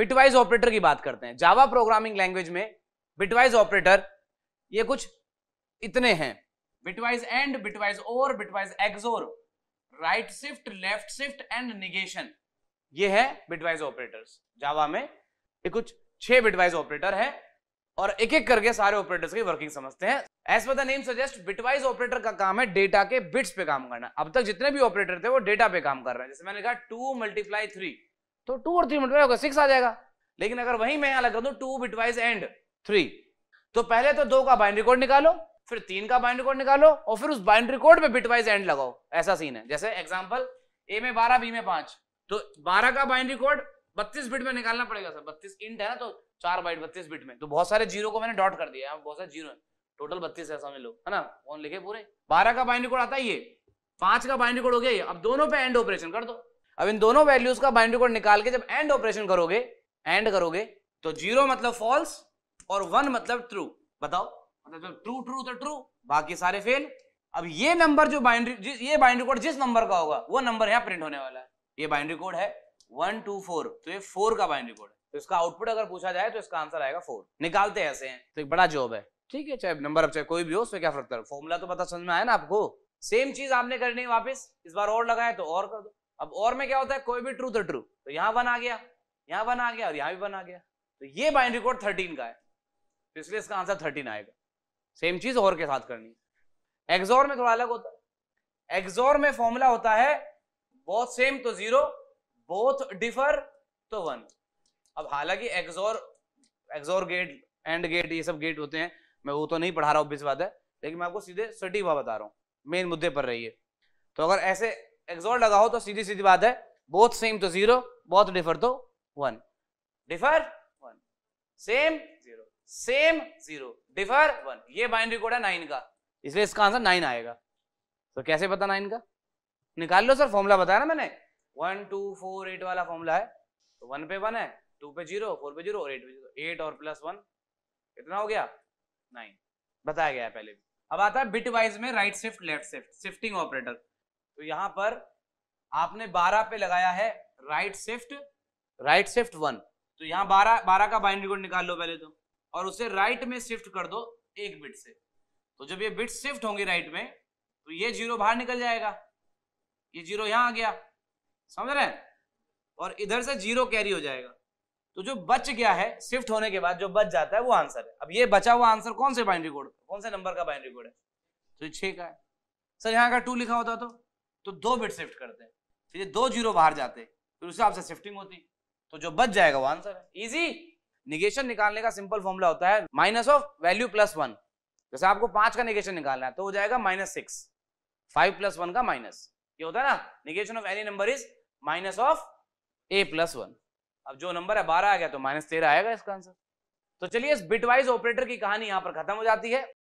bitwise operator की बात करते हैं जावा प्रोग्रामिंग लैंग्वेज में बिटवाइज ऑपरेटर ये कुछ इतने हैं bitwise and bitwise or bitwise XOR right shift left shift and negation ये है बिटवाइज ऑपरेटर्स जावा में ये कुछ छह बिटवाइज ऑपरेटर है और एक एक करके सारे ऑपरेटर्स की वर्किंग समझते हैं as per the name suggest bitwise operator का काम है डेटा के बिट्स पे काम करना अब तक जितने भी ऑपरेटर थे वो डेटा पे काम कर रहे हैं जैसे मैंने कहा टू मल्टीप्लाई थ्री तो टू और थ्री मल्टीप्लाई होगा सिक्स आ जाएगा लेकिन अगर वही मैं यहां लगा दू टू बिटवाइज एंड थ्री तो पहले तो दो का बाइंड रिकॉर्ड निकालो फिर तीन का बाइंड रिकॉर्ड निकालो और फिर उस बाइंड रिकॉर्ड में बिटवाइज एंड लगाओ ऐसा सीन है जैसे एग्जाम्पल ए में बारह बी में पांच तो बारह का बाइंड रिकॉर्ड बत्तीस बिट में निकालना पड़ेगा सर बत्तीस इंट है ना तो चार बाइट बत्तीस बिट में तो बहुत सारे जीरो को मैंने डॉट कर दिया बहुत सारे जीरो टोटल बत्तीस है समझ लो है ना कौन लिखे पूरे बारह का बाइंड रिकॉर्ड आता है ये पांच का बाइंड रिकॉर्ड हो गया ये अब दोनों पे एंड ऑपरेशन कर दो अब इन दोनों वैल्यूज का बाइनरी कोड निकाल के जब एंड ऑपरेशन करोगे एंड करोगे तो जीरो मतलब फॉल्स और वन मतलब ट्रू बताओ मतलब जब ट्रू ट्रू तो ट्रू बाकी सारे फेल अब ये नंबर जो बाइनरी ये बाइनरी कोड जिस नंबर का होगा वो नंबर यहाँ प्रिंट होने वाला है ये बाइनरी कोड है वन टू फोर तो ये फोर का बाइनरी कोड है तो इसका आउटपुट अगर पूछा जाए तो इसका आंसर आएगा फोर निकालते हैं ऐसे हैं तो एक बड़ा जॉब है ठीक है चाहे नंबर अब चाहे कोई भी हो उसमें क्या फर्क फॉर्मूला तो पता समझ में आया ना आपको सेम चीज आपने करनी है वापस इस बार और लगाए तो और कर दो अब और में क्या होता है कोई भी ट्रू तो ट्रू तो यहां वन आ गया यहां वन आ गया और यहां भी वन आ गया तो ये बाइनरी कोड थर्टीन का है तो इसलिए इसका आंसर थर्टीन आएगा सेम चीज और के साथ करनी है एक्सोर में थोड़ा अलग होता है एक्सोर में फॉर्मूला होता है बोथ सेम तो जीरो बोथ डिफर तो वन अब हालांकि XOR XOR gate and gate ये सब गेट होते हैं मैं वो तो नहीं पढ़ा रहा हूँ बात है लेकिन मैं आपको सीधे सटीक भाव बता रहा हूँ मेन मुद्दे पर रही है तो अगर ऐसे एक्सोर लगाओ तो सीधी सीधी बात है बोथ सेम तो जीरो बहुत डिफर तो one differ one same zero same zero differ one ये बाइनरी कोड है नाइन का इसलिए इसका आंसर नाइन आएगा तो कैसे पता नाइन का निकाल लो सर फॉर्मूला बताया ना मैंने वन टू फोर एट वाला फॉर्मूला है तो वन पे वन है टू पे जीरो फोर पे जीरो और एट पे जीरो एट और प्लस वन कितना हो गया नाइन बताया गया है पहले भी अब आता है बिट वाइज में right shift left shift shifting operator तो यहां पर आपने 12 पे लगाया है right shift right shift one तो यहां 12 12 का बाइनरी कोड निकाल लो पहले तो और उसे राइट में शिफ्ट कर दो एक बिट से तो जब ये बिट शिफ्ट होंगे राइट में तो ये जीरो बाहर निकल जाएगा ये जीरो यहां आ गया समझ रहे हैं और इधर से जीरो कैरी हो जाएगा तो जो बच गया है शिफ्ट होने के बाद जो बच जाता है वो आंसर है अब ये बचा हुआ आंसर कौन से बाइनरी कोड कौन से नंबर का बाइनरी कोड है तो ये का है सर यहाँ का टू लिखा होता तो तो दो बिट शिफ्ट करते हैं फिर दो जीरो बाहर जाते फिर उसके आपसे शिफ्टिंग होती तो जो बच जाएगा वो आंसर है इजी निगेशन निकालने का सिंपल फॉर्मूला होता है minus of value plus one जैसे आपको पांच का निगेशन निकालना है तो हो जाएगा minus six five plus one का माइनस ये होता है ना negation of any number is minus of a plus one अब जो नंबर है बारह आ गया तो माइनस तेरह आएगा इसका आंसर तो चलिए इस बिटवाइज ऑपरेटर की कहानी यहाँ पर खत्म हो जाती है